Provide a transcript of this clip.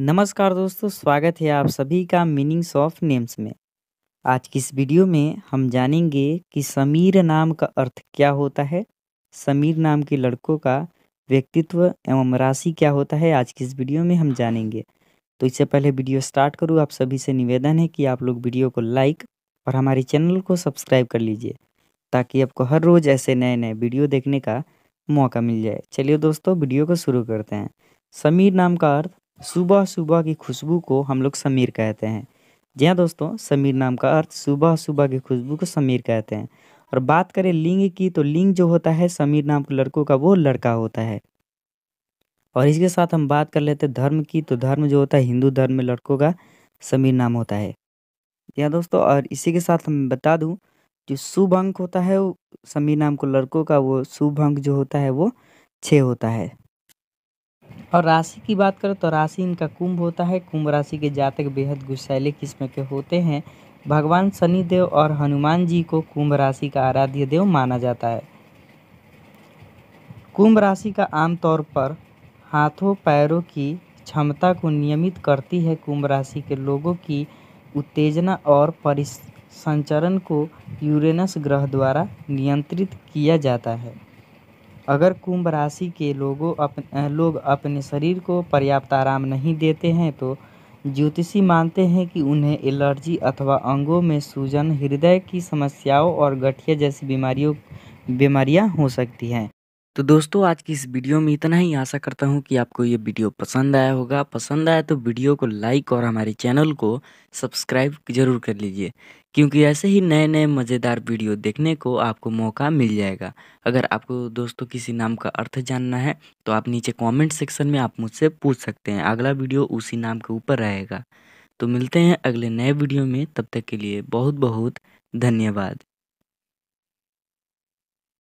नमस्कार दोस्तों स्वागत है आप सभी का मीनिंग्स ऑफ नेम्स में आज की इस वीडियो में हम जानेंगे कि समीर नाम का अर्थ क्या होता है समीर नाम के लड़कों का व्यक्तित्व एवं राशि क्या होता है आज की इस वीडियो में हम जानेंगे तो इससे पहले वीडियो स्टार्ट करूँ आप सभी से निवेदन है कि आप लोग वीडियो को लाइक और हमारे चैनल को सब्सक्राइब कर लीजिए ताकि आपको हर रोज़ ऐसे नए नए वीडियो देखने का मौका मिल जाए चलिए दोस्तों वीडियो को शुरू करते हैं समीर नाम का अर्थ सुबह सुबह की खुशबू को हम लोग समीर कहते हैं जी हाँ दोस्तों समीर नाम का अर्थ सुबह सुबह की खुशबू को समीर कहते हैं और बात करें लिंग की तो लिंग जो होता है समीर नाम के लड़कों का वो लड़का होता है और इसके साथ हम बात कर लेते हैं धर्म की तो धर्म जो होता है हिंदू धर्म में लड़कों का समीर नाम होता है जी हाँ दोस्तों और इसी के साथ हम बता दूँ जो शुभ अंक होता है समीर नाम को लड़कों का वो शुभ अंक जो होता है वो छः होता है और राशि की बात करें तो राशि इनका कुंभ होता है कुंभ राशि के जातक बेहद गुस्सैले किस्म के होते हैं भगवान शनिदेव और हनुमान जी को कुंभ राशि का आराध्य देव माना जाता है कुंभ राशि का आमतौर पर हाथों पैरों की क्षमता को नियमित करती है कुंभ राशि के लोगों की उत्तेजना और परिसंचरण को यूरेनस ग्रह द्वारा नियंत्रित किया जाता है अगर कुंभ राशि के लोगों अपने लोग अपने शरीर को पर्याप्त आराम नहीं देते हैं तो ज्योतिषी मानते हैं कि उन्हें एलर्जी अथवा अंगों में सूजन हृदय की समस्याओं और गठिया जैसी बीमारियों बीमारियाँ हो सकती हैं तो दोस्तों आज की इस वीडियो में इतना ही आशा करता हूँ कि आपको ये वीडियो पसंद आया होगा पसंद आया तो वीडियो को लाइक और हमारे चैनल को सब्सक्राइब जरूर कर लीजिए क्योंकि ऐसे ही नए नए मज़ेदार वीडियो देखने को आपको मौका मिल जाएगा अगर आपको दोस्तों किसी नाम का अर्थ जानना है तो आप नीचे कॉमेंट सेक्शन में आप मुझसे पूछ सकते हैं अगला वीडियो उसी नाम के ऊपर रहेगा तो मिलते हैं अगले नए वीडियो में तब तक के लिए बहुत बहुत धन्यवाद